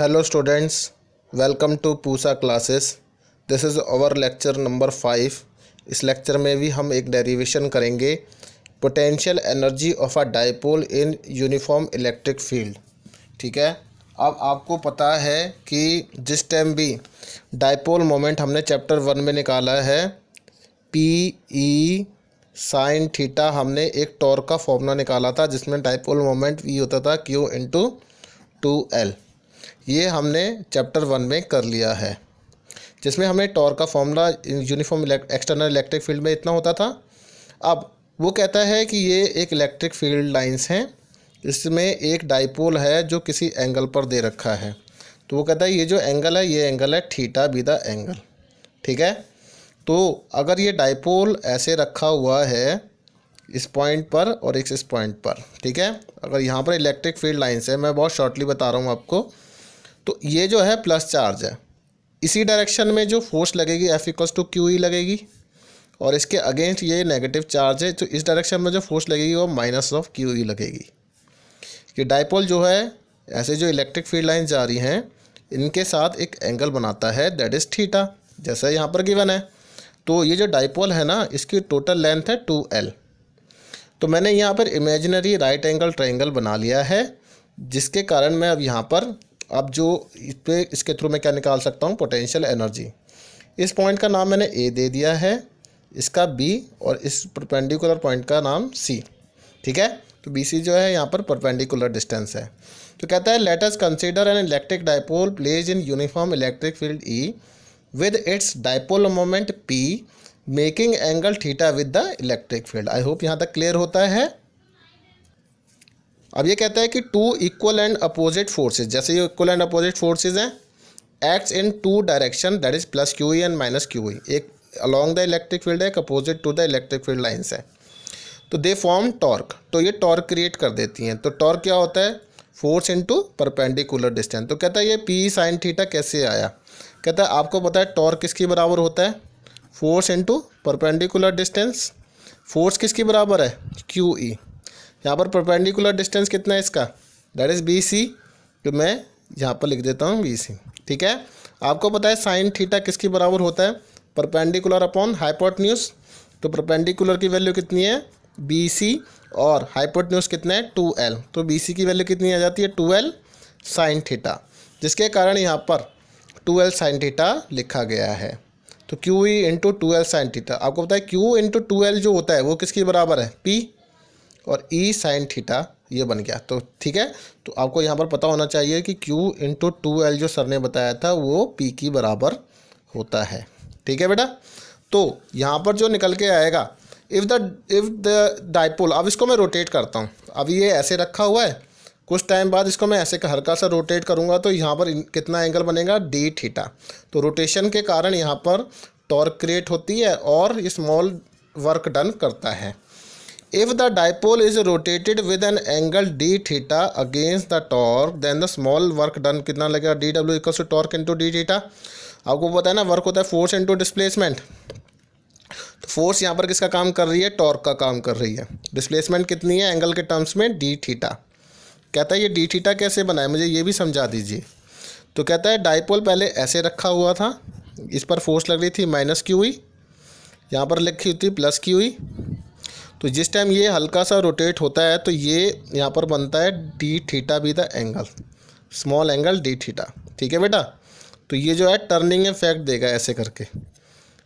Hello students welcome to Pusa classes this is our lecture number five इस lecture में भी हम एक डेरिवेशन करेंगे potential energy of a dipole in uniform electric field ठीक है अब आपको पता है कि जिस टाइम भी डाइपोल मोमेंट हमने चैप्टर वन में निकाला है पी ई साइन थीटा हमने एक टॉर्क का फॉर्मूला निकाला था जिसमें डाइपोल मोमेंट वी होता था क्यू इंटू टू एल ये हमने चैप्टर वन में कर लिया है जिसमें हमने टॉर का formula uniform external electric field में इतना होता था अब वो कहता है कि ये एक इलेक्ट्रिक फील्ड लाइंस हैं इसमें एक डाइपोल है जो किसी एंगल पर दे रखा है तो वो कहता है ये जो एंगल है ये एंगल है थीटा बी द एंगल ठीक है तो अगर ये डाइपोल ऐसे रखा हुआ है इस पॉइंट पर और एक इस पॉइंट पर ठीक है अगर यहाँ पर इलेक्ट्रिक फील्ड लाइन्स है मैं बहुत शॉर्टली बता रहा हूँ आपको तो ये जो है प्लस चार्ज है इसी डायरेक्शन में जो फोर्स लगेगी F equals to Q E लगेगी और इसके अगेंस्ट ये नेगेटिव चार्ज है तो इस डायरेक्शन में जो फोर्स लगेगी वो माइनस ऑफ क्यू ई लगेगी कि डाइपोल जो है ऐसे जो इलेक्ट्रिक फील्ड लाइन जा रही हैं इनके साथ एक एंगल बनाता है दैट इज़ थीटा जैसा यहाँ पर गिवन है तो ये जो डाइपोल है ना इसकी टोटल लेंथ है टू एल तो मैंने यहाँ पर इमेजिनरी राइट एंगल ट्राइंगल बना लिया है जिसके कारण मैं अब यहाँ पर अब जो इस पर इसके थ्रू मैं क्या निकाल सकता हूँ पोटेंशियल एनर्जी इस पॉइंट का नाम मैंने ए दे दिया है इसका बी और इस परपेंडिकुलर पॉइंट का नाम सी ठीक है तो बी सी जो है यहाँ पर परपेंडिकुलर डिस्टेंस है तो कहता है let's consider an electric dipole placed in uniform electric field E with its dipole moment P making angle theta with the electric field I hope यहाँ तक क्लियर होता है अब ये कहता है कि two equal and opposite forces जैसे ये इक्वल एंड अपोजिट फोर्सेज हैं acts in two direction that is plus Q E and minus Q E एक अलॉन्ग द इलेक्ट्रिक फील्ड है एक opposite to the electric field lines है तो they form torque तो ये टॉर्क क्रिएट कर देती हैं तो टॉर्क क्या होता है फोर्स इंटू परपेंडिकुलर डिस्टेंस तो कहता है ये पी साइन थीटा कैसे आया कहता है आपको पता है टॉर्क किसके बराबर होता है force into perpendicular distance force किसके बराबर है क्यू ई e। यहाँ पर परपेंडिकुलर डिस्टेंस कितना है इसका दैट इज़ बी सी तो मैं यहाँ पर लिख देता हूँ बी सी ठीक है आपको पता है साइन थीटा किसके बराबर होता है परपेंडिकुलर अपॉन हाइपोटन्यूज तो परपेंडिकुलर की वैल्यू कितनी है बी सी और हाइपोटन्यूज कितना है टू एल तो बी सी की वैल्यू कितनी आ जाती है टू एल साइन थीटा जिसके कारण यहाँ पर टू एल साइन थीटा लिखा गया है तो Q E into two L sine theta आपको पता है क्यू इंटू टू एल जो होता है वो किसके बराबर है पी और ई साइन थीटा ये बन गया तो ठीक है तो आपको यहाँ पर पता होना चाहिए कि क्यू इंटू टू एल जो सर ने बताया था वो पी की बराबर होता है ठीक है बेटा तो यहाँ पर जो निकल के आएगा if the if the dipole अब इसको मैं रोटेट करता हूँ अब ये ऐसे रखा हुआ है कुछ टाइम बाद इसको मैं ऐसे हल्का सा रोटेट करूँगा तो यहाँ पर कितना एंगल बनेगा डी थीटा तो रोटेशन के कारण यहाँ पर टॉर्क क्रिएट होती है और स्मॉल वर्क डन करता है If the dipole is rotated with an angle d theta against the torque, then the small work done कितना लगेगा D W equal to torque into D theta आपको पता है ना वर्क होता है फोर्स इंटू डिस्प्लेसमेंट तो फोर्स यहाँ पर किसका काम कर रही है टॉर्क का काम कर रही है डिस्प्लेसमेंट कितनी है एंगल के टर्म्स में डी थीटा कहता है ये डी थीटा कैसे बनाए मुझे ये भी समझा दीजिए तो कहता है डाइपोल पहले ऐसे रखा हुआ था इस पर फोर्स लग रही थी माइनस की हुई यहाँ पर लिखी हुई थी प्लस की हुई तो जिस टाइम ये हल्का सा रोटेट होता है तो ये यहाँ पर बनता है D theta be the angle small angle D theta ठीक है बेटा तो ये जो है टर्निंग इफेक्ट देगा ऐसे करके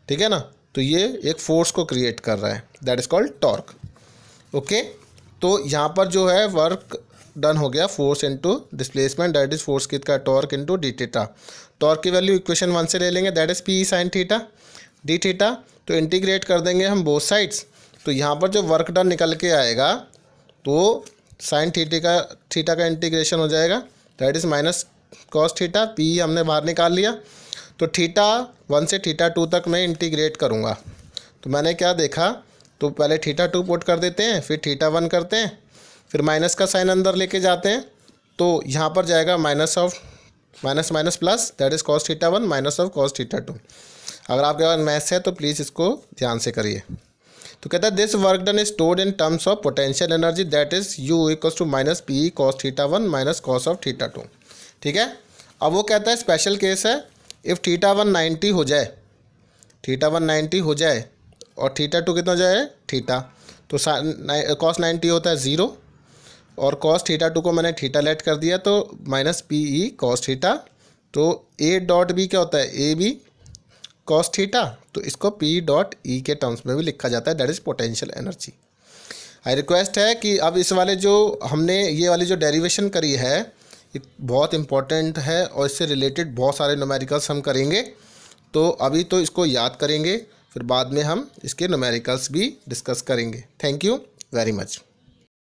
ठीक है ना तो ये एक फोर्स को क्रिएट कर रहा है that is called torque okay तो यहाँ पर जो है वर्क डन हो गया force into displacement that is force कित का torque into D theta torque की वैल्यू इक्वेशन वन से ले लेंगे that is P sine theta D theta तो इंटीग्रेट कर देंगे हम बोथ साइड्स तो यहाँ पर जो वर्क डन निकल के आएगा तो साइन थीटे का थीटा का इंटीग्रेशन हो जाएगा that is minus cos theta P हमने बाहर निकाल लिया तो थीटा वन से थीटा टू तक मैं इंटीग्रेट करूँगा तो मैंने क्या देखा तो पहले थीटा टू पोट कर देते हैं फिर थीटा वन करते हैं फिर माइनस का साइन अंदर लेके जाते हैं तो यहाँ पर जाएगा minus of minus minus plus that is cos theta one minus of cos theta two अगर आपके पास मैथ्स है तो प्लीज़ इसको ध्यान से करिए तो कहता है this work done is stored in terms of potential energy that is U equals to minus P cos theta one minus cos of theta two ठीक है अब वो कहता है स्पेशल केस है इफ़ थीटा वन नाइन्टी हो जाए theta one ninety हो जाए और थीटा टू कितना जाए थीटा तो कॉस नाइन्टी होता है ज़ीरो और कॉस थीटा टू को मैंने थीटा लेट कर दिया तो minus P E cos theta तो ए डॉट बी क्या होता है ए बी कॉस थीटा तो इसको पी डॉट ई के टर्म्स में भी लिखा जाता है that is potential energy I request है कि अब इस वाले जो हमने ये वाली जो डेरिवेशन करी है एक बहुत इम्पॉर्टेंट है और इससे रिलेटेड बहुत सारे नोमेरिकल्स हम करेंगे तो अभी तो इसको याद करेंगे फिर बाद में हम इसके नोमेरिकल्स भी डिस्कस करेंगे थैंक यू वेरी मच